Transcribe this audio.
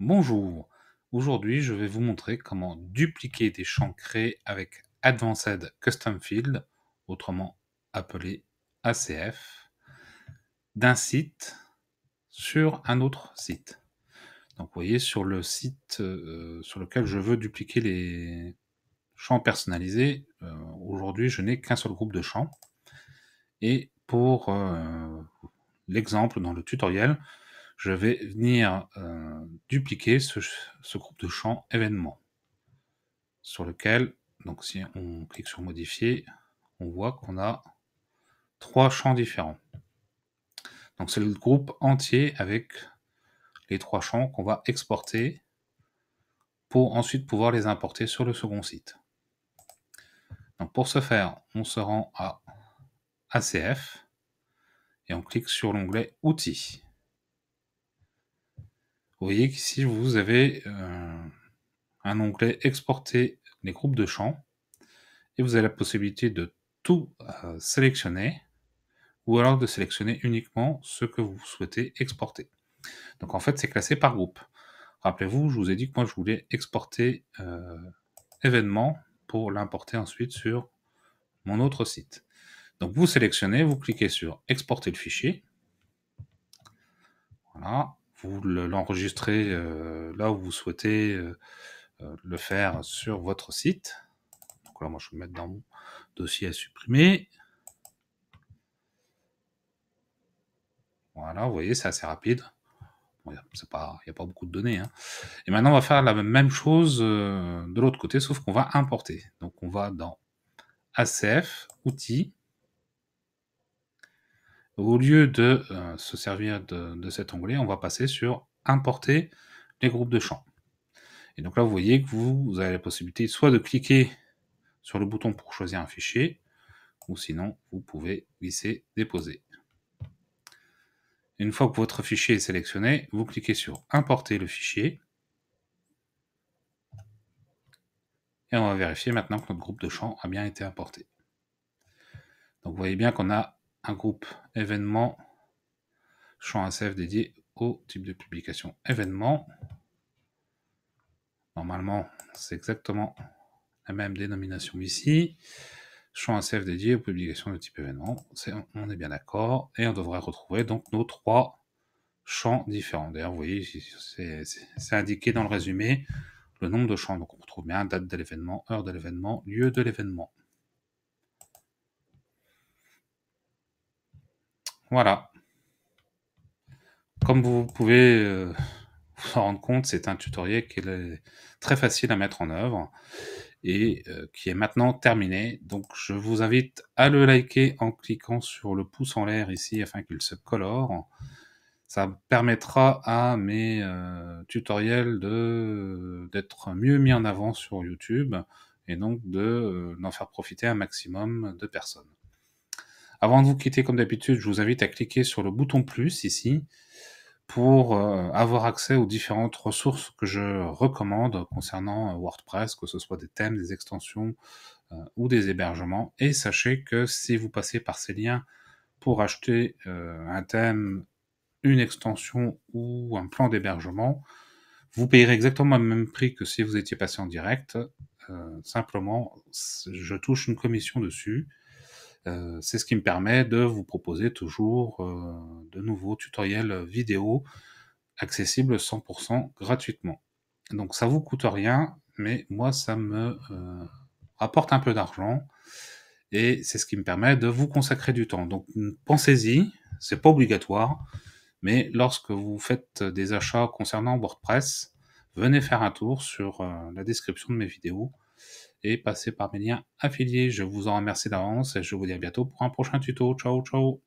Bonjour, aujourd'hui je vais vous montrer comment dupliquer des champs créés avec Advanced Custom Field, autrement appelé ACF, d'un site sur un autre site. Donc vous voyez sur le site euh, sur lequel je veux dupliquer les champs personnalisés, euh, aujourd'hui je n'ai qu'un seul groupe de champs. Et pour euh, l'exemple dans le tutoriel, je vais venir euh, dupliquer ce, groupe de champs événements, sur lequel, donc si on clique sur modifier, on voit qu'on a trois champs différents. Donc c'est le groupe entier avec les trois champs qu'on va exporter pour ensuite pouvoir les importer sur le second site. Donc pour ce faire, on se rend à ACF et on clique sur l'onglet Outils vous voyez qu'ici vous avez euh, un onglet exporter les groupes de champs et vous avez la possibilité de tout euh, sélectionner ou alors de sélectionner uniquement ce que vous souhaitez exporter. Donc en fait c'est classé par groupe. Rappelez-vous, je vous ai dit que moi je voulais exporter euh, événement pour l'importer ensuite sur mon autre site. Donc vous sélectionnez, vous cliquez sur exporter le fichier. Voilà, vous l'enregistrez euh, là où vous souhaitez euh, euh, le faire sur votre site. Donc là, moi, je vais me mettre dans mon dossier à supprimer. Voilà, vous voyez, c'est assez rapide. Il n'y a, pas beaucoup de données. Hein. Et maintenant, on va faire la même chose de l'autre côté, sauf qu'on va importer. Donc, on va dans ACF, Outils, au lieu de euh, se servir de, cet onglet, on va passer sur importer les groupes de champs. Et donc là, vous voyez que vous, avez la possibilité soit de cliquer sur le bouton pour choisir un fichier, ou sinon, vous pouvez glisser déposer. Une fois que votre fichier est sélectionné, vous cliquez sur importer le fichier. Et on va vérifier maintenant que notre groupe de champs a bien été importé. Donc vous voyez bien qu'on a un groupe événement, champ ACF dédié au type de publication événement. Normalement, c'est exactement la même dénomination ici. Champ ACF dédié aux publications de type événement. on est bien d'accord. Et on devrait retrouver donc nos trois champs différents. D'ailleurs, vous voyez, c'est indiqué dans le résumé le nombre de champs. Donc on retrouve bien date de l'événement, heure de l'événement, lieu de l'événement. Voilà. Comme vous pouvez euh, vous en rendre compte, c'est un tutoriel qui est très facile à mettre en œuvre et euh, qui est maintenant terminé. Donc je vous invite à le liker en cliquant sur le pouce en l'air ici afin qu'il se colore. Ça permettra à mes euh, tutoriels d'être mieux mis en avant sur YouTube et donc de n'en faire profiter un maximum de personnes. Avant de vous quitter, comme d'habitude, je vous invite à cliquer sur le bouton plus ici pour euh, avoir accès aux différentes ressources que je recommande concernant euh, WordPress, que ce soit des thèmes, des extensions euh, ou des hébergements. Et sachez que si vous passez par ces liens pour acheter un thème, une extension ou un plan d'hébergement, vous payerez exactement le même prix que si vous étiez passé en direct. simplement, je touche une commission dessus euh, c'est ce qui me permet de vous proposer toujours euh, de nouveaux tutoriels vidéo accessibles 100% gratuitement. Donc ça vous coûte rien, mais moi ça me rapporte euh, un peu d'argent et c'est ce qui me permet de vous consacrer du temps. Donc pensez-y, c'est pas obligatoire, mais lorsque vous faites des achats concernant WordPress, venez faire un tour sur la description de mes vidéos et passer par mes liens affiliés. Je vous en remercie d'avance et je vous dis à bientôt pour un prochain tuto. Ciao, ciao